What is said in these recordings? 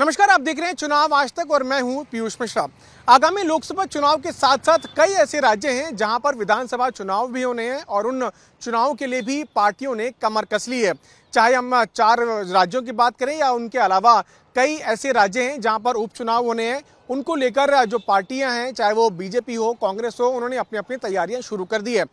नमस्कार आप देख रहे हैं चुनाव आज तक और मैं हूं पीयूष मिश्रा आगामी लोकसभा चुनाव के साथ साथ कई ऐसे राज्य हैं जहां पर विधानसभा चुनाव भी होने हैं और उन चुनाव के लिए भी पार्टियों ने कमर कस ली है चाहे हम चार राज्यों की बात करें या उनके अलावा कई ऐसे राज्य हैं जहां पर उपचुनाव होने हैं उनको लेकर जो पार्टियां हैं चाहे वो बीजेपी हो कांग्रेस हो उन्होंने अपनी अपनी तैयारियां शुरू कर दी है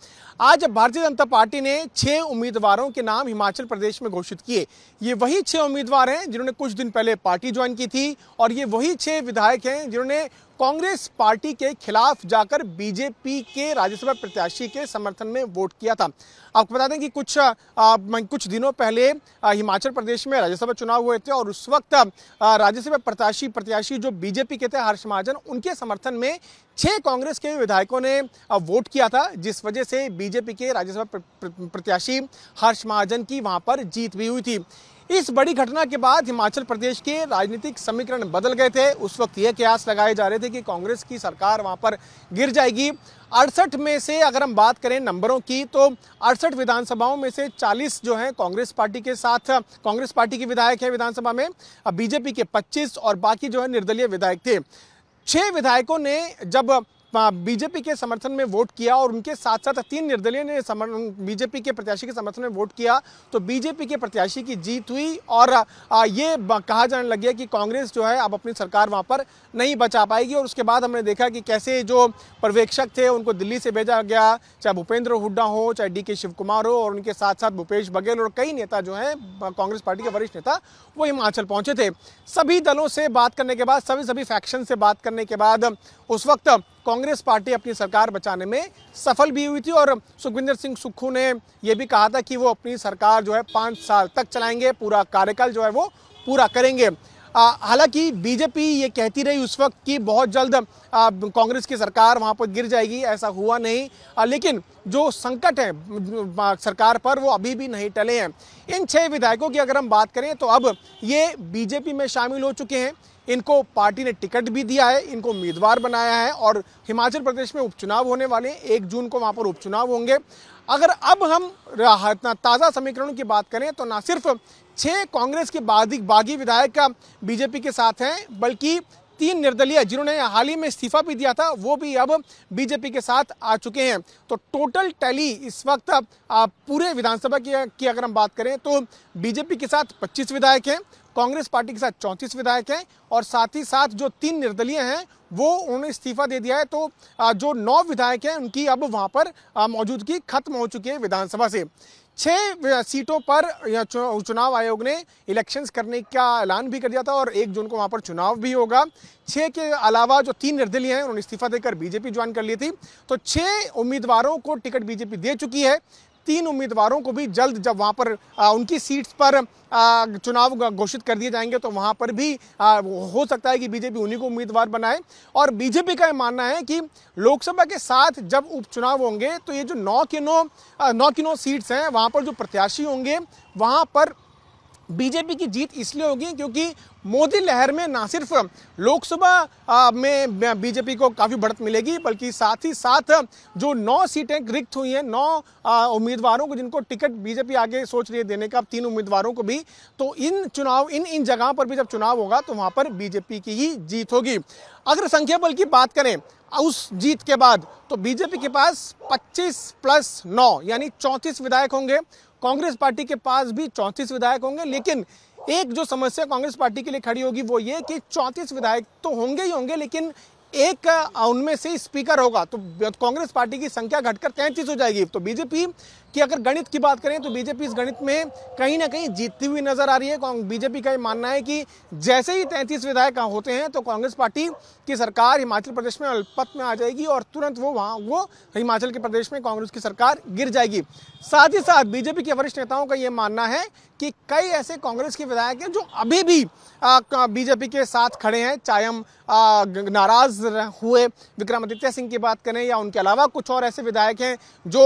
आज भारतीय जनता पार्टी ने छह उम्मीदवारों के नाम हिमाचल प्रदेश में घोषित किए ये वही छः उम्मीदवार हैं जिन्होंने कुछ दिन पहले पार्टी ज्वाइन की थी और ये वही छह विधायक हैं जिन्होंने कांग्रेस पार्टी के खिलाफ जाकर बीजेपी के राज्यसभा प्रत्याशी के समर्थन में वोट किया था आपको बता दें कि कुछ आ, कुछ दिनों पहले आ, हिमाचल प्रदेश में राज्यसभा चुनाव हुए थे और उस वक्त राज्यसभा प्रत्याशी प्रत्याशी जो बीजेपी के थे हर्ष महाजन उनके समर्थन में छह कांग्रेस के विधायकों ने वोट किया था जिस वजह से बीजेपी के राज्यसभा प्रत्याशी हर्ष महाजन की वहां पर जीत भी हुई थी इस बड़ी घटना के बाद हिमाचल प्रदेश के राजनीतिक समीकरण बदल गए थे उस वक्त यह कयास लगाए जा रहे थे कि कांग्रेस की सरकार वहां पर गिर जाएगी अड़सठ में से अगर हम बात करें नंबरों की तो अड़सठ विधानसभाओं में से 40 जो हैं कांग्रेस पार्टी के साथ कांग्रेस पार्टी के विधायक हैं विधानसभा में बीजेपी के 25 और बाकी जो है निर्दलीय विधायक थे छह विधायकों ने जब हाँ, बीजेपी के समर्थन में वोट किया और उनके साथ साथ तीन निर्दलीय ने बीजेपी के प्रत्याशी के समर्थन में वोट किया तो बीजेपी के प्रत्याशी की जीत हुई और ये कहा जाने लग गया कि कांग्रेस जो है अब अपनी सरकार वहाँ पर नहीं बचा पाएगी और उसके बाद हमने देखा कि कैसे जो पर्यवेक्षक थे उनको दिल्ली से भेजा गया चाहे भूपेंद्र हुड्डा हो चाहे डी के शिव कुमार हो और उनके साथ साथ भूपेश बघेल और कई नेता जो हैं कांग्रेस पार्टी के वरिष्ठ नेता वो हिमाचल पहुंचे थे सभी दलों से बात करने के बाद सभी सभी फैक्शन से बात करने के बाद उस वक्त कांग्रेस पार्टी अपनी सरकार बचाने में सफल भी हुई थी और सुखविंदर सिंह सुक्खू ने यह भी कहा था कि वो अपनी सरकार जो है पाँच साल तक चलाएंगे पूरा कार्यकाल जो है वो पूरा करेंगे हालांकि बीजेपी ये कहती रही उस वक्त कि बहुत जल्द कांग्रेस की सरकार वहाँ पर गिर जाएगी ऐसा हुआ नहीं आ, लेकिन जो संकट है सरकार पर वो अभी भी नहीं टले हैं इन छह विधायकों की अगर हम बात करें तो अब ये बीजेपी में शामिल हो चुके हैं इनको पार्टी ने टिकट भी दिया है इनको उम्मीदवार बनाया है और हिमाचल प्रदेश में उपचुनाव होने वाले हैं एक जून को वहाँ पर उपचुनाव होंगे अगर अब हम ताज़ा समीकरणों की बात करें तो ना सिर्फ छः कांग्रेस के बाधिक बागी विधायक का बीजेपी के साथ हैं बल्कि तीन निर्दलीय जिन्होंने हाल ही में इस्तीफा भी दिया था वो भी अब बीजेपी के साथ आ चुके हैं तो टोटल टैली इस वक्त पूरे विधानसभा की, की अगर हम बात करें तो बीजेपी के साथ 25 विधायक हैं कांग्रेस पार्टी के साथ चौंतीस विधायक हैं और साथ ही साथ जो तीन निर्दलीय हैं वो उन्होंने इस्तीफा दे दिया है तो जो नौ विधायक हैं उनकी अब वहाँ पर मौजूदगी खत्म हो चुकी है विधानसभा से छह सीटों पर चुनाव आयोग ने इलेक्शंस करने का ऐलान भी कर दिया था और एक जून को वहां पर चुनाव भी होगा छः के अलावा जो तीन निर्दलीय हैं उन्होंने इस्तीफा देकर बीजेपी ज्वाइन कर ली थी तो छह उम्मीदवारों को टिकट बीजेपी दे चुकी है तीन उम्मीदवारों को भी जल्द जब वहाँ पर उनकी सीट्स पर चुनाव घोषित कर दिए जाएंगे तो वहाँ पर भी हो सकता है कि बीजेपी उन्हीं को उम्मीदवार बनाए और बीजेपी का यह मानना है कि लोकसभा के साथ जब उपचुनाव होंगे तो ये जो नौ के नौ नौ की नौ सीट्स हैं वहाँ पर जो प्रत्याशी होंगे वहाँ पर बीजेपी की जीत इसलिए होगी क्योंकि मोदी लहर में ना सिर्फ लोकसभा में बीजेपी को काफ़ी बढ़त मिलेगी बल्कि साथ ही साथ जो नौ सीटें रिक्त हुई हैं नौ उम्मीदवारों को जिनको टिकट बीजेपी आगे सोच रही है देने का तीन उम्मीदवारों को भी तो इन चुनाव इन इन जगहों पर भी जब चुनाव होगा तो वहाँ पर बीजेपी की ही जीत होगी अगर संख्या बल की बात करें उस जीत के बाद तो बीजेपी के पास 25 प्लस 9 यानी 34 विधायक होंगे कांग्रेस पार्टी के पास भी चौंतीस विधायक होंगे लेकिन एक जो समस्या कांग्रेस पार्टी के लिए खड़ी होगी वो ये कि चौंतीस विधायक तो होंगे ही होंगे लेकिन एक उनमें से स्पीकर होगा तो कांग्रेस पार्टी की संख्या घटकर तैंतीस हो जाएगी तो बीजेपी कि अगर गणित की बात करें तो बीजेपी इस गणित में कहीं ना कहीं जीतती हुई नजर आ रही है बीजेपी का ये मानना है कि जैसे ही तैंतीस विधायक होते हैं तो कांग्रेस पार्टी की सरकार हिमाचल प्रदेश में अल्पत में आ जाएगी और तुरंत वो वहाँ वो हिमाचल के प्रदेश में कांग्रेस की सरकार गिर जाएगी साथ ही साथ बीजेपी के वरिष्ठ नेताओं का ये मानना है कि कई ऐसे कांग्रेस के विधायक हैं जो अभी भी बीजेपी के साथ खड़े हैं चाहे हम नाराज हुए विक्रमादित्य सिंह की बात करें या उनके अलावा कुछ और ऐसे विधायक हैं जो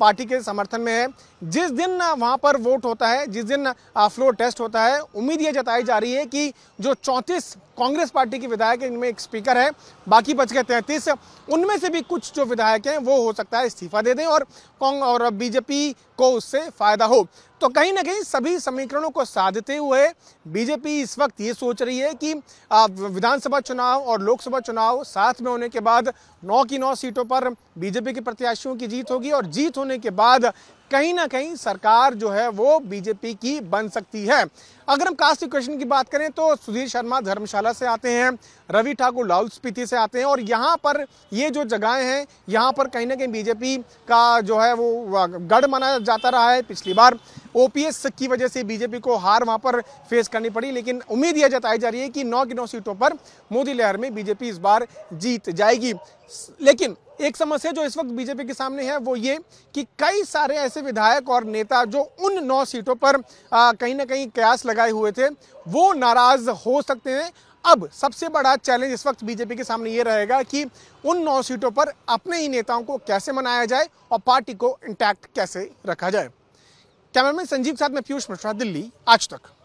पार्टी के समाज समर्थन में है जिस दिन वहाँ पर वोट होता है जिस दिन फ्लोर टेस्ट होता है उम्मीद ये जताई जा रही है कि जो चौंतीस कांग्रेस पार्टी के विधायक इनमें एक स्पीकर है बाकी बच गए तैंतीस उनमें से भी कुछ जो विधायक हैं वो हो सकता है इस्तीफा दे दें और कांग और बीजेपी को उससे फ़ायदा हो तो कहीं ना कहीं सभी समीकरणों को साधते हुए बीजेपी इस वक्त ये सोच रही है कि विधानसभा चुनाव और लोकसभा चुनाव साथ में होने के बाद नौ की नौ सीटों पर बीजेपी के प्रत्याशियों की जीत होगी और जीत होने के बाद कहीं ना कहीं सरकार जो है वो बीजेपी की बन सकती है अगर हम कास्ट इक्वेशन की बात करें तो सुधीर शर्मा धर्मशाला से आते हैं रवि ठाकुर लाहौल स्पीति से आते हैं और यहाँ पर ये जो जगहें हैं यहाँ पर कहीं ना कहीं बीजेपी का जो है वो गढ़ माना जाता रहा है पिछली बार ओपीएस की वजह से बीजेपी को हार वहाँ पर फेस करनी पड़ी लेकिन उम्मीद यह जताई जा रही है कि नौ की नौ सीटों पर मोदी लहर में बीजेपी इस बार जीत जाएगी लेकिन एक समस्या जो इस वक्त बीजेपी के सामने है वो ये कि कई सारे ऐसे विधायक और नेता जो उन नौ सीटों पर कहीं ना कहीं कयास लगाए हुए थे वो नाराज हो सकते हैं अब सबसे बड़ा चैलेंज इस वक्त बीजेपी के सामने ये रहेगा कि उन नौ सीटों पर अपने ही नेताओं को कैसे मनाया जाए और पार्टी को इंटैक्ट कैसे रखा जाए कैमरामैन संजीव साथ में पीयूष मिश्रा दिल्ली आज तक